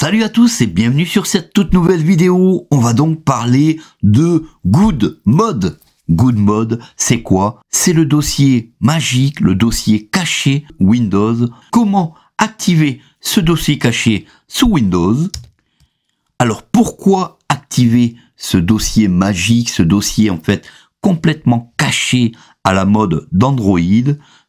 Salut à tous et bienvenue sur cette toute nouvelle vidéo. On va donc parler de Good Mode. Good Mode, c'est quoi C'est le dossier magique, le dossier caché Windows. Comment activer ce dossier caché sous Windows Alors pourquoi activer ce dossier magique, ce dossier en fait complètement caché à la mode d'Android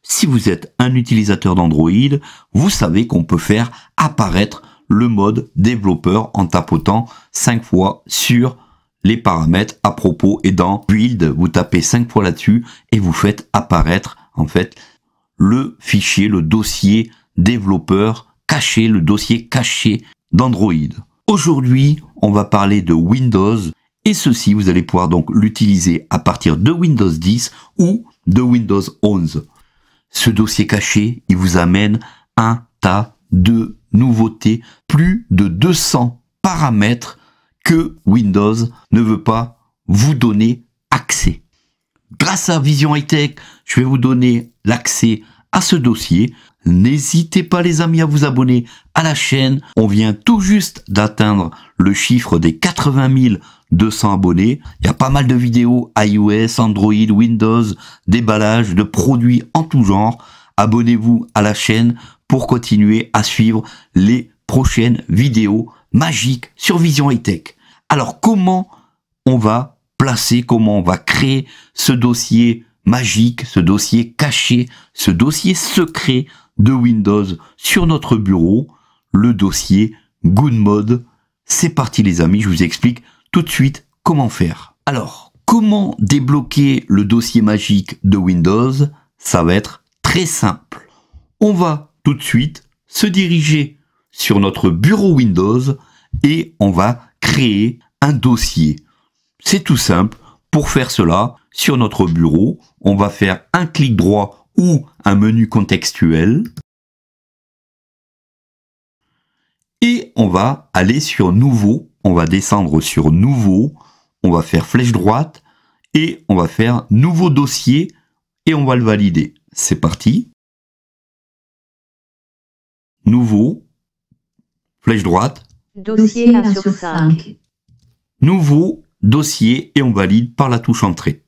Si vous êtes un utilisateur d'Android, vous savez qu'on peut faire apparaître le mode développeur en tapotant cinq fois sur les paramètres à propos et dans build, vous tapez cinq fois là-dessus et vous faites apparaître en fait le fichier, le dossier développeur caché, le dossier caché d'Android. Aujourd'hui, on va parler de Windows et ceci, vous allez pouvoir donc l'utiliser à partir de Windows 10 ou de Windows 11. Ce dossier caché, il vous amène un tas de nouveautés, plus de 200 paramètres que Windows ne veut pas vous donner accès. Grâce à Vision High Tech, je vais vous donner l'accès à ce dossier. N'hésitez pas les amis à vous abonner à la chaîne. On vient tout juste d'atteindre le chiffre des 80 200 abonnés. Il y a pas mal de vidéos iOS, Android, Windows, déballage de produits en tout genre. Abonnez-vous à la chaîne pour continuer à suivre les prochaines vidéos magiques sur Vision High Tech. Alors comment on va placer, comment on va créer ce dossier magique, ce dossier caché, ce dossier secret de Windows sur notre bureau, le dossier Good Mode. C'est parti les amis, je vous explique tout de suite comment faire. Alors, comment débloquer le dossier magique de Windows Ça va être très simple. On va tout de suite se diriger sur notre bureau Windows et on va créer un dossier. C'est tout simple. Pour faire cela, sur notre bureau, on va faire un clic droit ou un menu contextuel. Et on va aller sur Nouveau. On va descendre sur Nouveau. On va faire flèche droite et on va faire Nouveau dossier et on va le valider. C'est parti. Nouveau. Flèche droite. Dossier 1 5. Nouveau dossier et on valide par la touche entrée.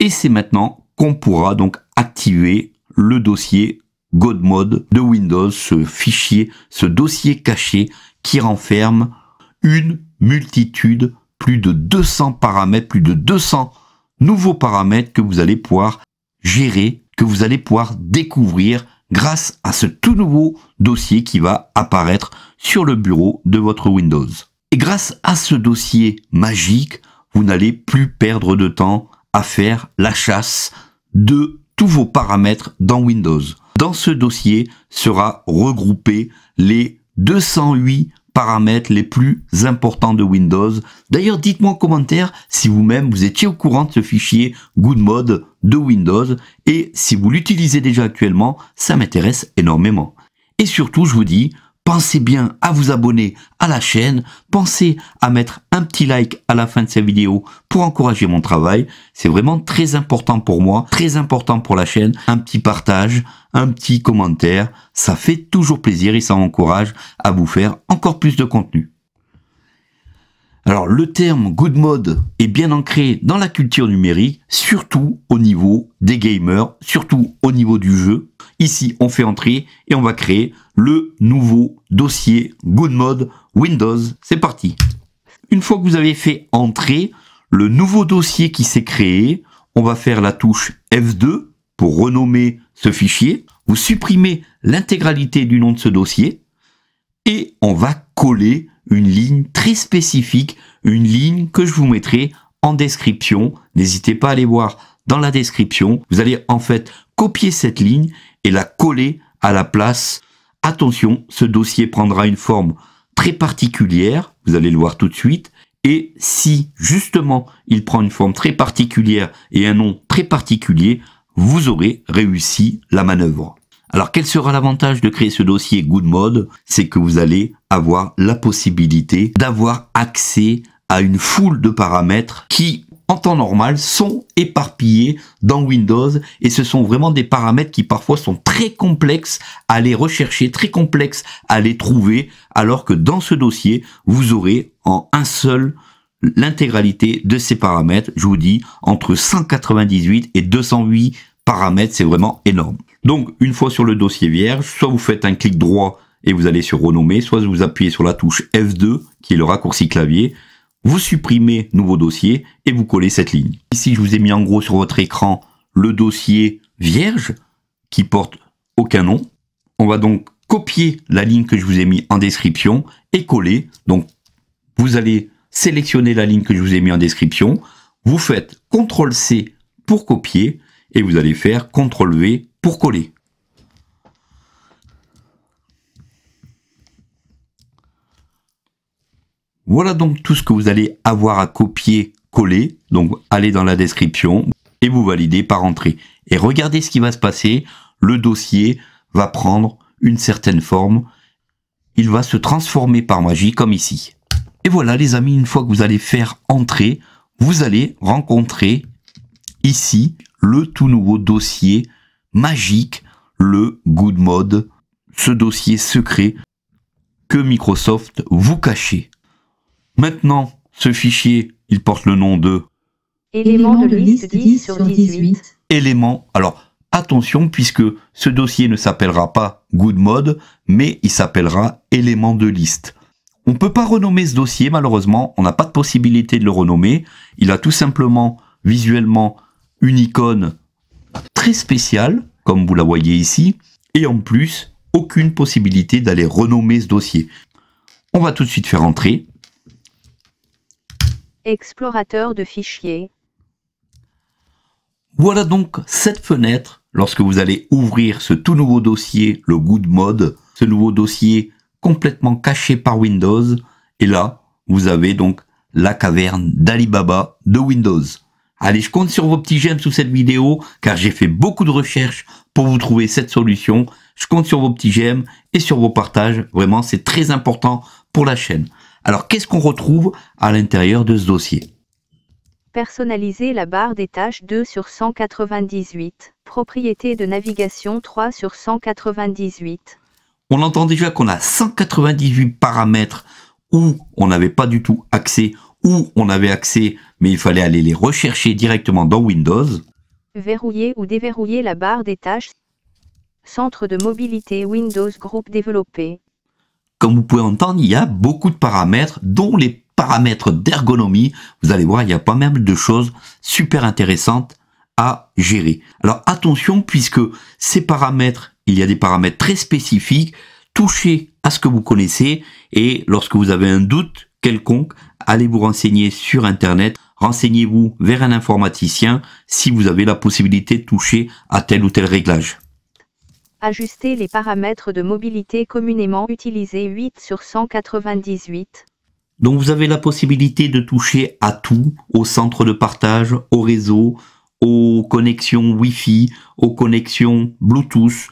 Et c'est maintenant qu'on pourra donc activer le dossier Godmode de Windows, ce fichier, ce dossier caché qui renferme une multitude, plus de 200 paramètres, plus de 200 nouveaux paramètres que vous allez pouvoir gérer que vous allez pouvoir découvrir grâce à ce tout nouveau dossier qui va apparaître sur le bureau de votre Windows. Et grâce à ce dossier magique, vous n'allez plus perdre de temps à faire la chasse de tous vos paramètres dans Windows. Dans ce dossier sera regroupé les 208 paramètres les plus importants de Windows. D'ailleurs, dites-moi en commentaire si vous-même vous étiez au courant de ce fichier Good Mode de Windows et si vous l'utilisez déjà actuellement, ça m'intéresse énormément. Et surtout, je vous dis, pensez bien à vous abonner à la chaîne, pensez à mettre un petit like à la fin de cette vidéo pour encourager mon travail, c'est vraiment très important pour moi, très important pour la chaîne, un petit partage, un petit commentaire, ça fait toujours plaisir et ça m'encourage à vous faire encore plus de contenu. Alors le terme good mode est bien ancré dans la culture numérique, surtout au niveau des gamers, surtout au niveau du jeu. Ici, on fait entrer et on va créer le nouveau dossier good mode Windows. C'est parti. Une fois que vous avez fait entrer le nouveau dossier qui s'est créé, on va faire la touche F2 pour renommer ce fichier. Vous supprimez l'intégralité du nom de ce dossier et on va coller une ligne très spécifique, une ligne que je vous mettrai en description. N'hésitez pas à aller voir dans la description. Vous allez en fait copier cette ligne et la coller à la place. Attention, ce dossier prendra une forme très particulière, vous allez le voir tout de suite. Et si justement il prend une forme très particulière et un nom très particulier, vous aurez réussi la manœuvre. Alors quel sera l'avantage de créer ce dossier Good Mode C'est que vous allez avoir la possibilité d'avoir accès à une foule de paramètres qui en temps normal sont éparpillés dans Windows et ce sont vraiment des paramètres qui parfois sont très complexes à les rechercher, très complexes à les trouver, alors que dans ce dossier, vous aurez en un seul l'intégralité de ces paramètres, je vous dis, entre 198 et 208 paramètres, c'est vraiment énorme. Donc, une fois sur le dossier vierge, soit vous faites un clic droit et vous allez sur renommer, soit vous appuyez sur la touche F2, qui est le raccourci clavier, vous supprimez nouveau dossier et vous collez cette ligne. Ici, je vous ai mis en gros sur votre écran le dossier vierge qui porte aucun nom. On va donc copier la ligne que je vous ai mis en description et coller. Donc, vous allez sélectionner la ligne que je vous ai mis en description. Vous faites CTRL-C pour copier et vous allez faire CTRL-V pour coller. Voilà donc tout ce que vous allez avoir à copier, coller. Donc allez dans la description et vous validez par entrée. Et regardez ce qui va se passer. Le dossier va prendre une certaine forme. Il va se transformer par magie comme ici. Et voilà les amis, une fois que vous allez faire entrer, vous allez rencontrer ici le tout nouveau dossier magique, le Good Mode, ce dossier secret que Microsoft vous cachez. Maintenant, ce fichier, il porte le nom de élément de liste 10 sur 18. éléments Alors, attention puisque ce dossier ne s'appellera pas Good Mode, mais il s'appellera élément de liste. On ne peut pas renommer ce dossier, malheureusement, on n'a pas de possibilité de le renommer. Il a tout simplement visuellement une icône très spécial, comme vous la voyez ici, et en plus, aucune possibilité d'aller renommer ce dossier. On va tout de suite faire entrer. Explorateur de fichiers. Voilà donc cette fenêtre. Lorsque vous allez ouvrir ce tout nouveau dossier, le Good Mode, ce nouveau dossier complètement caché par Windows, et là, vous avez donc la caverne d'Alibaba de Windows. Allez, je compte sur vos petits j'aime sous cette vidéo, car j'ai fait beaucoup de recherches pour vous trouver cette solution. Je compte sur vos petits j'aime et sur vos partages. Vraiment, c'est très important pour la chaîne. Alors, qu'est-ce qu'on retrouve à l'intérieur de ce dossier Personnaliser la barre des tâches 2 sur 198. Propriété de navigation 3 sur 198. On entend déjà qu'on a 198 paramètres où on n'avait pas du tout accès où on avait accès, mais il fallait aller les rechercher directement dans Windows. Verrouiller ou déverrouiller la barre des tâches. Centre de mobilité Windows Group développé. Comme vous pouvez entendre, il y a beaucoup de paramètres, dont les paramètres d'ergonomie. Vous allez voir, il y a pas mal de choses super intéressantes à gérer. Alors attention, puisque ces paramètres, il y a des paramètres très spécifiques. Touchez à ce que vous connaissez et lorsque vous avez un doute, quelconque, allez vous renseigner sur Internet, renseignez-vous vers un informaticien si vous avez la possibilité de toucher à tel ou tel réglage. Ajuster les paramètres de mobilité communément utilisés 8 sur 198. Donc vous avez la possibilité de toucher à tout, au centre de partage, au réseau, aux connexions Wi-Fi, aux connexions Bluetooth,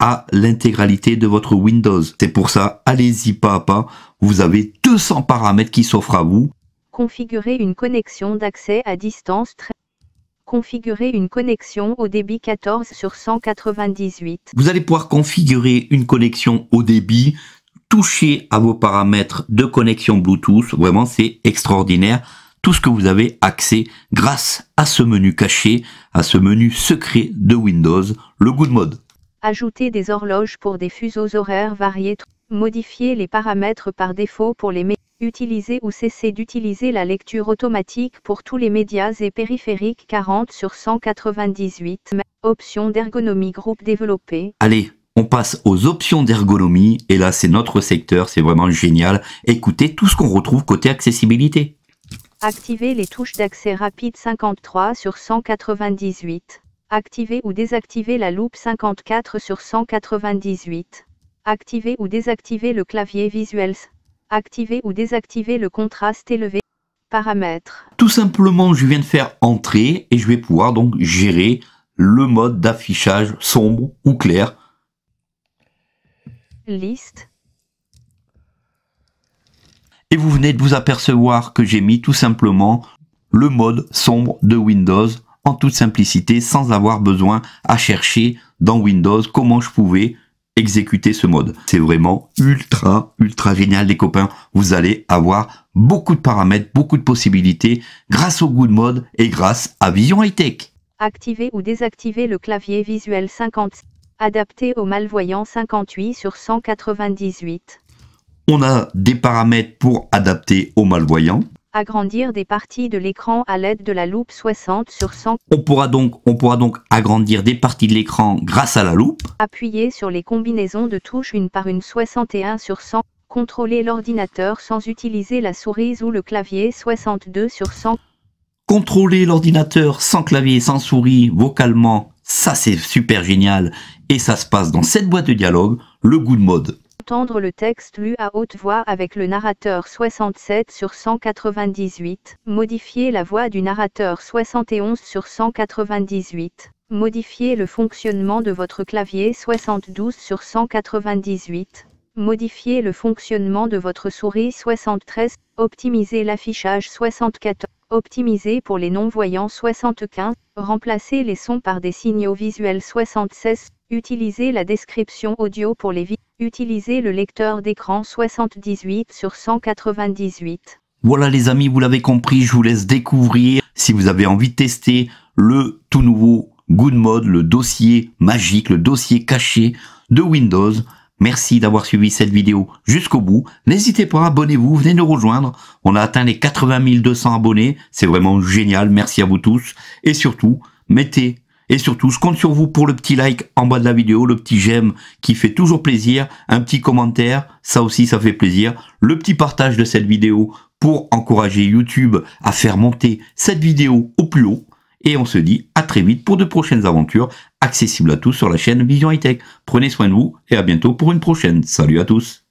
à l'intégralité de votre Windows. C'est pour ça, allez-y pas à pas, vous avez 200 paramètres qui s'offrent à vous. Configurer une connexion d'accès à distance très configurer une connexion au débit 14 sur 198. Vous allez pouvoir configurer une connexion au débit, toucher à vos paramètres de connexion Bluetooth. Vraiment, c'est extraordinaire tout ce que vous avez accès grâce à ce menu caché, à ce menu secret de Windows, le Good Mode. Ajouter des horloges pour des fuseaux horaires variés. Modifier les paramètres par défaut pour les médias. Utiliser ou cesser d'utiliser la lecture automatique pour tous les médias et périphériques 40 sur 198. Options d'ergonomie groupe développé. Allez, on passe aux options d'ergonomie. Et là, c'est notre secteur, c'est vraiment génial. Écoutez tout ce qu'on retrouve côté accessibilité. Activer les touches d'accès rapide 53 sur 198. Activer ou désactiver la loupe 54 sur 198. Activer ou désactiver le clavier Visuals. Activer ou désactiver le contraste élevé. Paramètres. Tout simplement, je viens de faire entrer et je vais pouvoir donc gérer le mode d'affichage sombre ou clair. Liste. Et vous venez de vous apercevoir que j'ai mis tout simplement le mode sombre de Windows en toute simplicité sans avoir besoin à chercher dans Windows comment je pouvais exécuter ce mode. C'est vraiment ultra, ultra génial les copains. Vous allez avoir beaucoup de paramètres, beaucoup de possibilités grâce au Good Mode et grâce à Vision High Activer ou désactiver le clavier visuel 50, adapté aux malvoyant 58 sur 198. On a des paramètres pour adapter aux malvoyants. Agrandir des parties de l'écran à l'aide de la loupe 60 sur 100. On pourra donc, on pourra donc agrandir des parties de l'écran grâce à la loupe. Appuyer sur les combinaisons de touches une par une 61 sur 100. Contrôler l'ordinateur sans utiliser la souris ou le clavier 62 sur 100. Contrôler l'ordinateur sans clavier, sans souris, vocalement, ça c'est super génial. Et ça se passe dans cette boîte de dialogue, le good mode entendre le texte lu à haute voix avec le narrateur 67 sur 198, modifier la voix du narrateur 71 sur 198, modifier le fonctionnement de votre clavier 72 sur 198, modifier le fonctionnement de votre souris 73, optimiser l'affichage 74. Optimiser pour les non-voyants 75, remplacer les sons par des signaux visuels 76, utiliser la description audio pour les vies, utiliser le lecteur d'écran 78 sur 198. Voilà les amis, vous l'avez compris, je vous laisse découvrir si vous avez envie de tester le tout nouveau Good Mode, le dossier magique, le dossier caché de Windows. Merci d'avoir suivi cette vidéo jusqu'au bout. N'hésitez pas, abonnez-vous, venez nous rejoindre. On a atteint les 80 200 abonnés. C'est vraiment génial. Merci à vous tous. Et surtout, mettez et surtout, je compte sur vous pour le petit like en bas de la vidéo, le petit j'aime qui fait toujours plaisir, un petit commentaire, ça aussi ça fait plaisir, le petit partage de cette vidéo pour encourager YouTube à faire monter cette vidéo au plus haut et on se dit à très vite pour de prochaines aventures accessibles à tous sur la chaîne Vision Hightech. Prenez soin de vous et à bientôt pour une prochaine. Salut à tous